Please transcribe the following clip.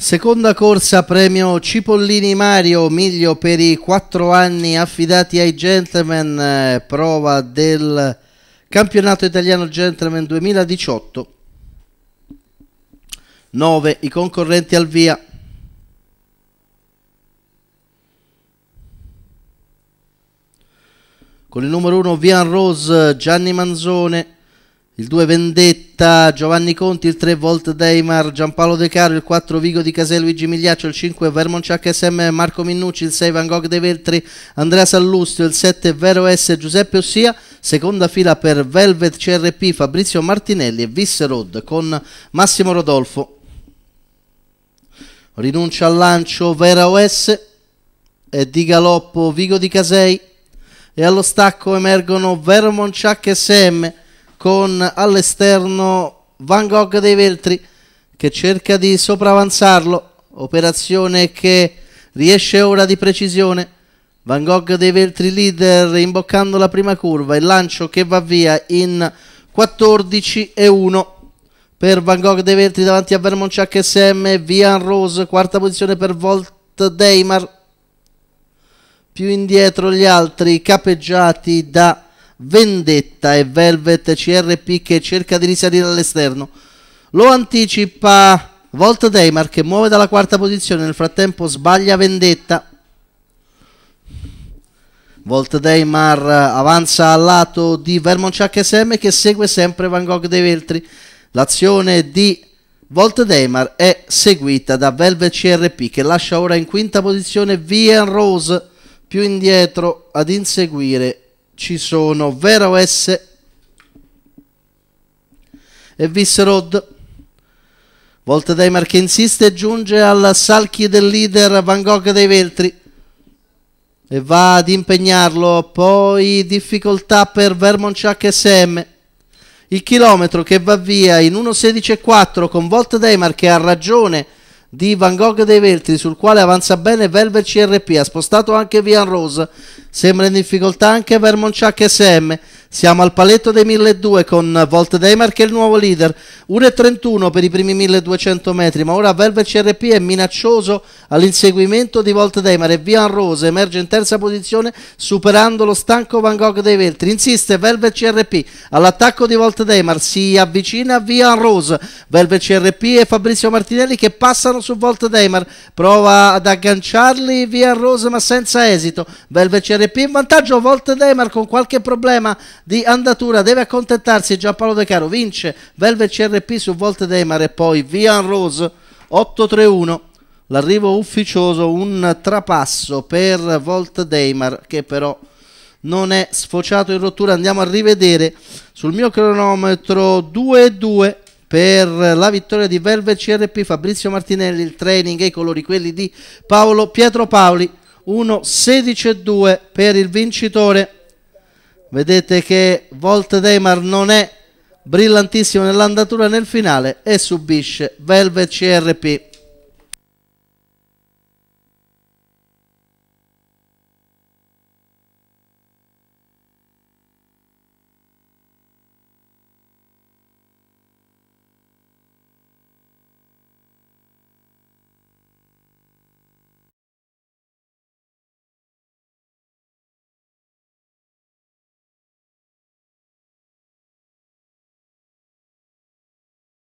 Seconda corsa premio Cipollini Mario Miglio per i quattro anni affidati ai gentleman, eh, prova del campionato italiano gentleman 2018. 9 i concorrenti al via. Con il numero 1 Vian Rose Gianni Manzone il 2 Vendetta, Giovanni Conti, il 3 Volt Deimar, Giampaolo De Caro, il 4 Vigo di Casè, Luigi Migliaccio, il 5 Vermonciac SM, Marco Minnucci, il 6 Van Gogh De Veltri, Andrea Sallustio, il 7 Vero S, Giuseppe Ossia, seconda fila per Velvet CRP, Fabrizio Martinelli e Visserod con Massimo Rodolfo. Rinuncia al lancio Vera OS e di galoppo Vigo di Casei e allo stacco emergono Vermonciac SM con all'esterno Van Gogh dei Veltri che cerca di sopravanzarlo, operazione che riesce ora di precisione. Van Gogh dei Veltri leader imboccando la prima curva, il lancio che va via in 14 e 1 per Van Gogh dei Veltri davanti a Vermonciac SM, Vian Rose, quarta posizione per Volt Deimar, più indietro gli altri capeggiati da vendetta e Velvet CRP che cerca di risalire all'esterno. Lo anticipa Volt Deimar che muove dalla quarta posizione, nel frattempo sbaglia vendetta. Volt Deimar avanza al lato di Vermonciac SM che segue sempre Van Gogh dei Veltri. L'azione di Volt Deimar è seguita da Velvet CRP che lascia ora in quinta posizione Vian Rose più indietro ad inseguire ci sono Vero S e Visserod. Volta dai marchensisti e giunge al salchi del leader Van Gogh dei Veltri e va ad impegnarlo. Poi difficoltà per Vermonchak SM. Il chilometro che va via in 1.16.4 con Volt Deimar che ha ragione di Van Gogh dei Veltri sul quale avanza bene Velver CRP. Ha spostato anche Vian Rose Sembra in difficoltà anche per Monciac SM. Siamo al paletto dei 1200 con Volt Deimar che è il nuovo leader. 1.31 per i primi 1200 metri, ma ora Velvet CRP è minaccioso all'inseguimento di Volt Deimar e Vian Rose emerge in terza posizione superando lo stanco Van Gogh dei Veltri. Insiste Velvet CRP all'attacco di Volt Deimar, si avvicina a Vian Rose. Velvet CRP e Fabrizio Martinelli che passano su Volt Deimar, prova ad agganciarli Vian Rose ma senza esito. Velvet CRP RP in vantaggio, Volte Demar con qualche problema di andatura, deve accontentarsi Giampaolo De Caro, vince Velvet CRP su Volte Demar e poi Vian Rose 8-3-1. L'arrivo ufficioso, un trapasso per Volte Deimar che però non è sfociato in rottura. Andiamo a rivedere sul mio cronometro 2-2 per la vittoria di Velvet CRP, Fabrizio Martinelli, il training e i colori quelli di Paolo Pietro Paoli. 1, 16 e 2 per il vincitore. Vedete che Volt Deimar non è brillantissimo nell'andatura nel finale e subisce Velvet CRP.